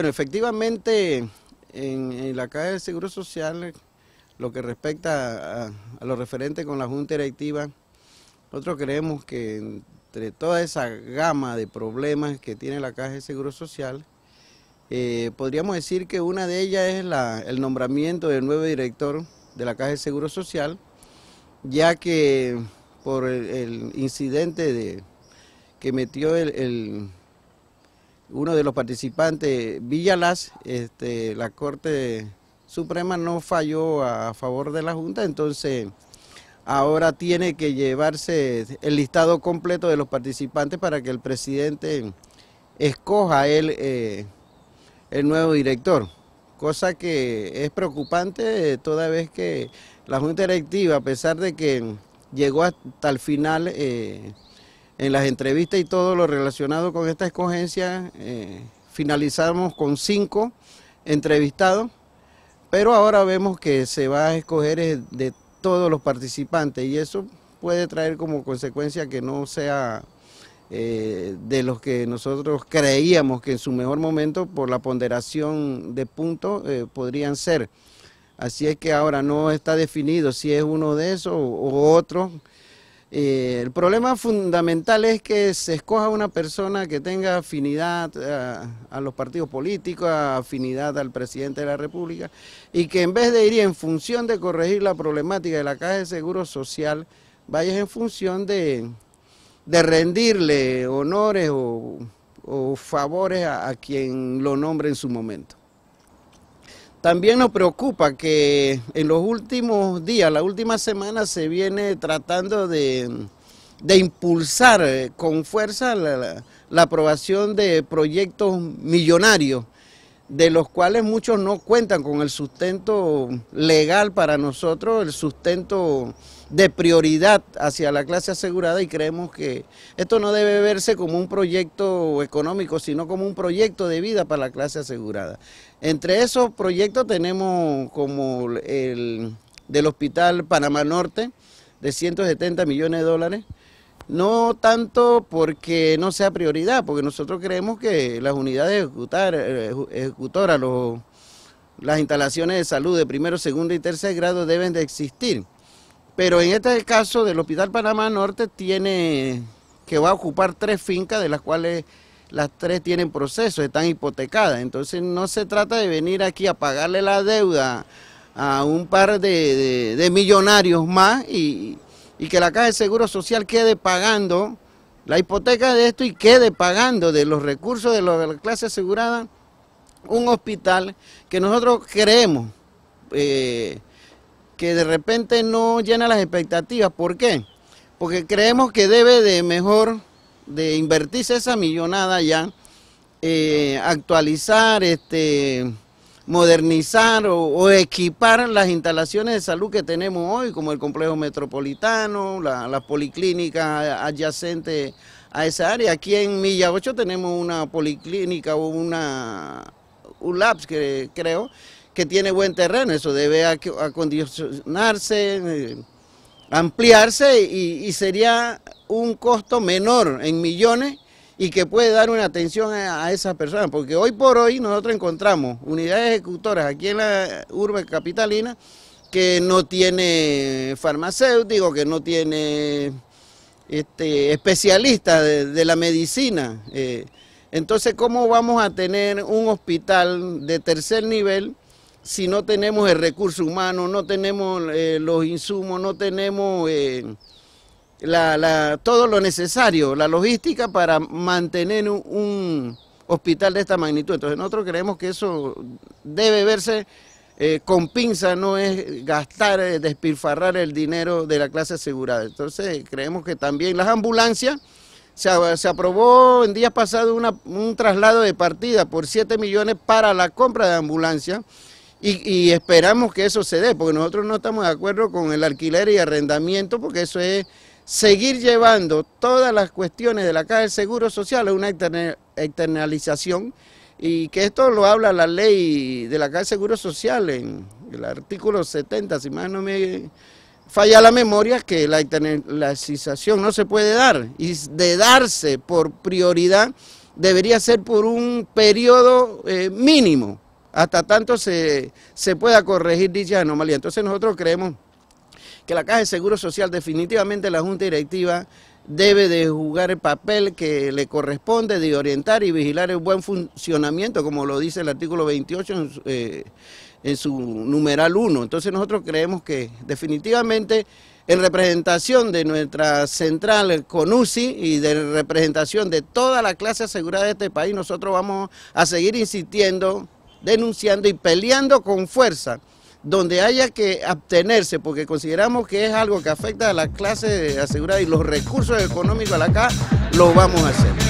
Bueno, efectivamente, en, la Caja de Seguro Social, lo que respecta a, lo referente con la Junta Directiva, nosotros creemos que entre toda esa gama de problemas que tiene la Caja de Seguro Social, eh, podríamos decir que una de ellas es el nombramiento del nuevo director de la Caja de Seguro Social, ya que por el, incidente de, que metió el uno de los participantes, Villalas, este, la Corte Suprema no falló a favor de la Junta, entonces ahora tiene que llevarse el listado completo de los participantes para que el presidente escoja él eh, el nuevo director, cosa que es preocupante eh, toda vez que la Junta Directiva, a pesar de que llegó hasta el final, eh, en las entrevistas y todo lo relacionado con esta escogencia, eh, finalizamos con cinco entrevistados, pero ahora vemos que se va a escoger de todos los participantes y eso puede traer como consecuencia que no sea eh, de los que nosotros creíamos que en su mejor momento por la ponderación de puntos eh, podrían ser. Así es que ahora no está definido si es uno de esos o otro eh, el problema fundamental es que se escoja una persona que tenga afinidad eh, a, los partidos políticos, afinidad al presidente de la República, y que en vez de ir en función de corregir la problemática de la Caja de Seguro Social, vaya en función de, rendirle honores o, favores a quien lo nombre en su momento. También nos preocupa que en los últimos días, la última semana, se viene tratando de, impulsar eh, con fuerza la aprobación de proyectos millonarios de los cuales muchos no cuentan con el sustento legal para nosotros, el sustento de prioridad hacia la clase asegurada y creemos que esto no debe verse como un proyecto económico, sino como un proyecto de vida para la clase asegurada. Entre esos proyectos tenemos como el del Hospital Panamá Norte de 170 millones de dólares, no tanto porque no sea prioridad, porque nosotros creemos que las unidades eh, ejecutoras, las instalaciones de salud de primero, segundo y tercer grado deben de existir. Pero en este caso del Hospital Panamá Norte tiene que va a ocupar tres fincas, de las cuales las tres tienen procesos, están hipotecadas. Entonces no se trata de venir aquí a pagarle la deuda a un par de, de millonarios más y, y que la Caja de Seguro Social quede pagando la hipoteca de esto y quede pagando de los recursos de, la clase asegurada un hospital que nosotros creemos eh, que de repente no llena las expectativas. ¿Por qué? Porque creemos que debe de mejor de invertirse esa millonada ya, eh, actualizar este modernizar o, equipar las instalaciones de salud que tenemos hoy, como el complejo metropolitano, las policlínicas adyacentes a esa área. Aquí en Milla 8 tenemos una policlínica o una labs que, creo, que tiene buen terreno, eso debe acondicionarse, eh, ampliarse y sería un costo menor en millones y que puede dar una atención a, esas personas, porque hoy por hoy nosotros encontramos unidades ejecutoras aquí en la urbe capitalina que no tiene farmacéutico, que no tiene este, especialistas de, la medicina. Eh. entonces, ¿cómo vamos a tener un hospital de tercer nivel si no tenemos el recurso humano, no tenemos eh, los insumos, no tenemos... Eh, la, todo lo necesario, la logística para mantener un, hospital de esta magnitud. Entonces nosotros creemos que eso debe verse eh, con pinza, no es gastar, eh, despilfarrar el dinero de la clase asegurada. Entonces creemos que también las ambulancias, se, aprobó en días pasados un traslado de partida por 7 millones para la compra de ambulancias. y, esperamos que eso se dé, porque nosotros no estamos de acuerdo con el alquiler y arrendamiento, porque eso es seguir llevando todas las cuestiones de la Caja del Seguro Social a una externalización y que esto lo habla la ley de la Caja del Seguro Social en el artículo 70, si más no me falla la memoria, que la externalización no se puede dar y de darse por prioridad debería ser por un periodo eh, mínimo, hasta tanto se, se pueda corregir dicha anomalía. Entonces nosotros creemos que la Caja de Seguro Social definitivamente la Junta Directiva debe de jugar el papel que le corresponde de orientar y vigilar el buen funcionamiento, como lo dice el artículo 28 eh, en su, numeral 1. Entonces nosotros creemos que definitivamente en representación de nuestra central CONUSI y de representación de toda la clase asegurada de este país, nosotros vamos a seguir insistiendo, denunciando y peleando con fuerza donde haya que abstenerse, porque consideramos que es algo que afecta a la clase asegurada y los recursos económicos a la CA, lo vamos a hacer.